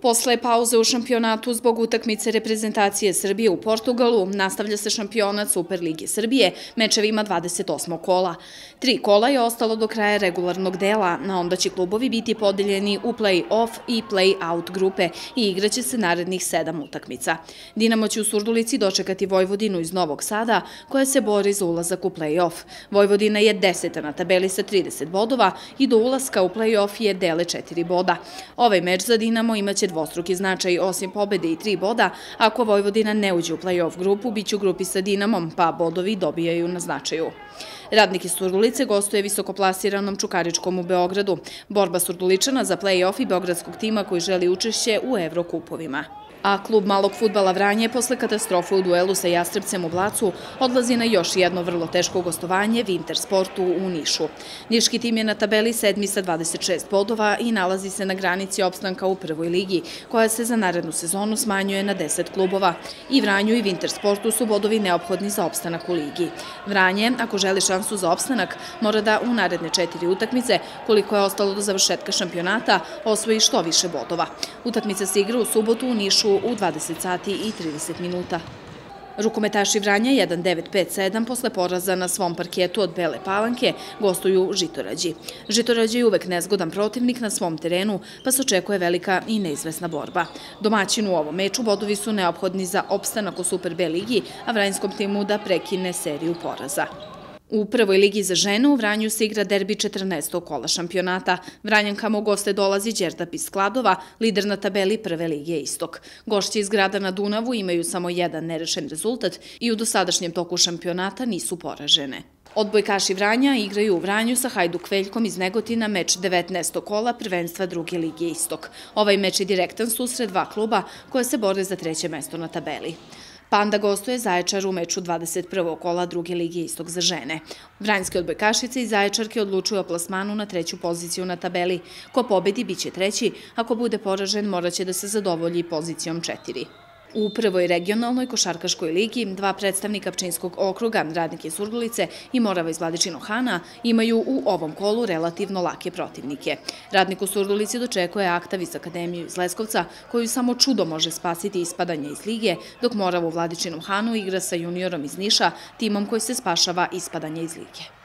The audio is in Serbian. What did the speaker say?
Posle pauze u šampionatu zbog utakmice reprezentacije Srbije u Portugalu nastavlja se šampionat Superlige Srbije mečevima 28. kola. Tri kola je ostalo do kraja regularnog dela, na onda će klubovi biti podeljeni u play-off i play-out grupe i igraće se narednih sedam utakmica. Dinamo će u Surdulici dočekati Vojvodinu iz Novog Sada, koja se bori za ulazak u play-off. Vojvodina je deseta na tabeli sa 30 bodova i do ulaska u play-off je dele 4 boda. Ovaj meč za Dinamo imaće dvostruki značaj osim pobede i tri boda, ako Vojvodina ne uđe u play-off grupu, bit će u grupi sa Dinamom, pa bodovi dobijaju na značaju. Radnik iz Surdulice gostuje visokoplasiranom Čukaričkom u Beogradu. Borba Surduličana za play-off i beogradskog tima koji želi učešće u evrokupovima. A klub malog futbala Vranje posle katastrofe u duelu sa Jastrepcem u Blacu odlazi na još jedno vrlo teško gostovanje Wintersportu u Nišu. Niški tim je na tabeli sedmi sa 26 bodova i nalazi se na granici opstanka u prvoj ligi, koja se za narednu sezonu smanjuje na 10 klubova. I Vranju i Wintersportu su bodovi neophodni za opstanak u ligi. Vranje, ako želi šansu za opstanak, mora da u naredne četiri utakmice, koliko je ostalo do završetka šampionata, osvoji što više bodova. Utakmica se igra u subotu u Nišu Nišu u 20 sati i 30 minuta. Rukometaši Vranja 1957 posle poraza na svom parketu od Bele Palanke gostuju Žitorađi. Žitorađi je uvek nezgodan protivnik na svom terenu, pa se očekuje velika i neizvesna borba. Domaćin u ovom meču bodovi su neophodni za opstanak u Super B ligi, a vranjskom timu da prekine seriju poraza. U prvoj ligi za žene u Vranju se igra derbi 14. kola šampionata. Vranjankama u goste dolazi Đerdap iz Skladova, lider na tabeli prve lige Istok. Gošće iz grada na Dunavu imaju samo jedan nerešen rezultat i u dosadašnjem toku šampionata nisu poražene. Odbojkaši Vranja igraju u Vranju sa Hajduk Veljkom iz Negotina meč 19. kola prvenstva druge lige Istok. Ovaj meč je direktan susred dva kluba koje se bore za treće mesto na tabeli. Panda gostuje Zaječar u meču 21. kola druge lige Istog za žene. Vranjske odbojkašice i Zaječarke odlučuju o plasmanu na treću poziciju na tabeli. Ko pobedi, bit će treći, ako bude poražen, morat će da se zadovolji pozicijom četiri. U prvoj regionalnoj košarkaškoj ligi dva predstavnika Pčinskog okruga, radnik iz Urgulice i Morava iz Vladičino Hana, imaju u ovom kolu relativno lake protivnike. Radnik u Surdulici dočekuje aktav iz Akademiju iz Leskovca, koju samo čudo može spasiti ispadanje iz lige, dok Morava u Vladičinom Hanu igra sa juniorom iz Niša, timom koji se spašava ispadanje iz lige.